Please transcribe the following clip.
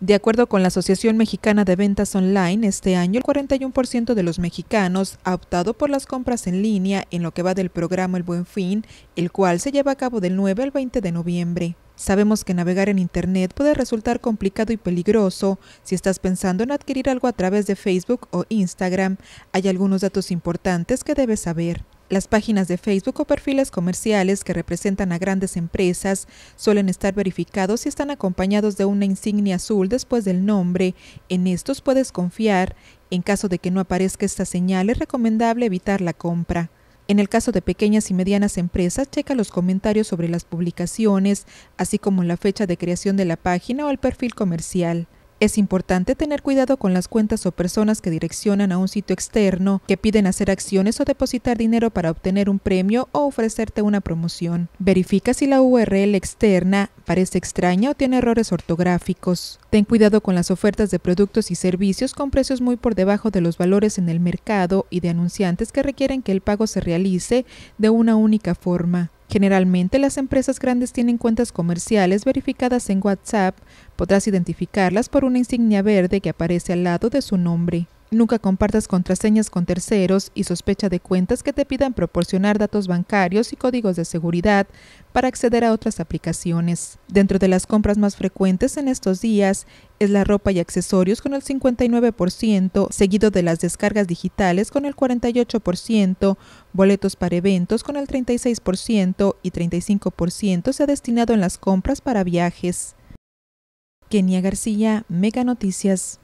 De acuerdo con la Asociación Mexicana de Ventas Online, este año el 41% de los mexicanos ha optado por las compras en línea en lo que va del programa El Buen Fin, el cual se lleva a cabo del 9 al 20 de noviembre. Sabemos que navegar en Internet puede resultar complicado y peligroso. Si estás pensando en adquirir algo a través de Facebook o Instagram, hay algunos datos importantes que debes saber. Las páginas de Facebook o perfiles comerciales que representan a grandes empresas suelen estar verificados y están acompañados de una insignia azul después del nombre. En estos puedes confiar. En caso de que no aparezca esta señal, es recomendable evitar la compra. En el caso de pequeñas y medianas empresas, checa los comentarios sobre las publicaciones, así como la fecha de creación de la página o el perfil comercial. Es importante tener cuidado con las cuentas o personas que direccionan a un sitio externo, que piden hacer acciones o depositar dinero para obtener un premio o ofrecerte una promoción. Verifica si la URL externa parece extraña o tiene errores ortográficos. Ten cuidado con las ofertas de productos y servicios con precios muy por debajo de los valores en el mercado y de anunciantes que requieren que el pago se realice de una única forma. Generalmente las empresas grandes tienen cuentas comerciales verificadas en WhatsApp. Podrás identificarlas por una insignia verde que aparece al lado de su nombre. Nunca compartas contraseñas con terceros y sospecha de cuentas que te pidan proporcionar datos bancarios y códigos de seguridad para acceder a otras aplicaciones. Dentro de las compras más frecuentes en estos días es la ropa y accesorios con el 59%, seguido de las descargas digitales con el 48%, boletos para eventos con el 36% y 35% se ha destinado en las compras para viajes. Kenia García, Mega Noticias.